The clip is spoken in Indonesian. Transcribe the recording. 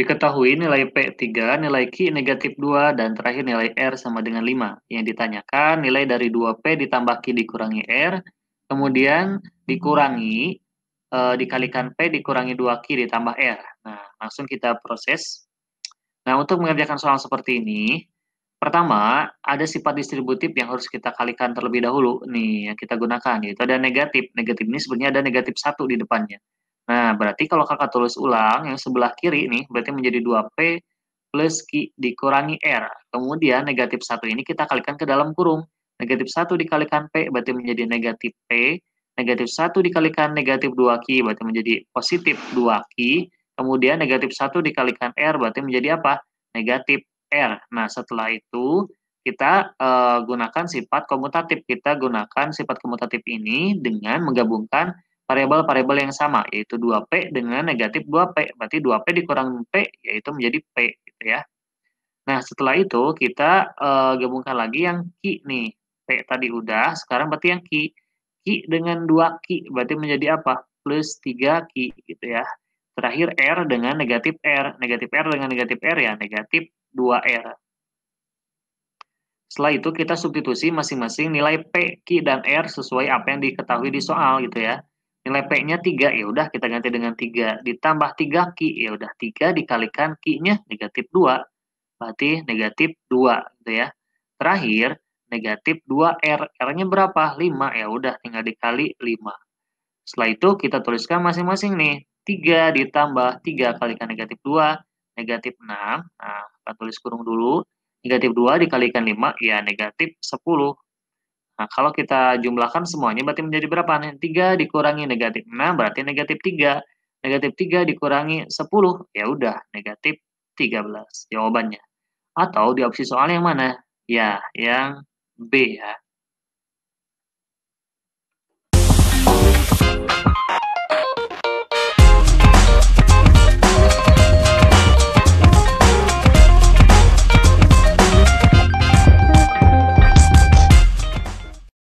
Diketahui nilai P3, nilai Q negatif 2, dan terakhir nilai R sama dengan 5. Yang ditanyakan nilai dari 2P ditambah Q dikurangi R, kemudian dikurangi, e, dikalikan P dikurangi 2Q ditambah R. Nah, langsung kita proses. Nah, untuk mengerjakan soal seperti ini, pertama, ada sifat distributif yang harus kita kalikan terlebih dahulu, nih, yang kita gunakan, yaitu ada negatif. Negatif ini sebenarnya ada negatif satu di depannya. Nah, berarti kalau kakak tulis ulang, yang sebelah kiri nih, berarti menjadi 2P plus Q dikurangi R. Kemudian negatif 1 ini kita kalikan ke dalam kurung. Negatif 1 dikalikan P berarti menjadi negatif P. Negatif 1 dikalikan negatif 2Q berarti menjadi positif 2Q. Kemudian negatif 1 dikalikan R berarti menjadi apa? Negatif R. Nah, setelah itu kita uh, gunakan sifat komutatif. Kita gunakan sifat komutatif ini dengan menggabungkan variabel-variabel yang sama yaitu 2P dengan negatif 2P. Berarti 2P dikurang P yaitu menjadi P gitu ya. Nah, setelah itu kita e, gabungkan lagi yang Q nih. P tadi udah, sekarang berarti yang Q. Q dengan 2 Q berarti menjadi apa? Plus 3 Q gitu ya. Terakhir R dengan negatif R. Negatif R dengan negatif R ya, negatif 2R. Setelah itu kita substitusi masing-masing nilai P, Q, dan R sesuai apa yang diketahui di soal gitu ya nilai P-nya 3 ya udah kita ganti dengan 3 ditambah 3 Q ya udah 3 dikalikan Q-nya negatif 2 berarti negatif 2 gitu ya terakhir negatif 2R R-nya berapa 5 ya udah tinggal dikali 5 setelah itu kita tuliskan masing-masing nih 3 ditambah 3 kalikan negatif 2 negatif 6 nah kita tulis kurung dulu negatif 2 dikalikan 5 ya negatif 10 Nah, kalau kita jumlahkan semuanya berarti menjadi berapa? 3 dikurangi negatif 6 berarti negatif 3. Negatif 3 dikurangi 10, ya udah negatif 13 jawabannya. Atau di opsi soal yang mana? Ya, yang B ya.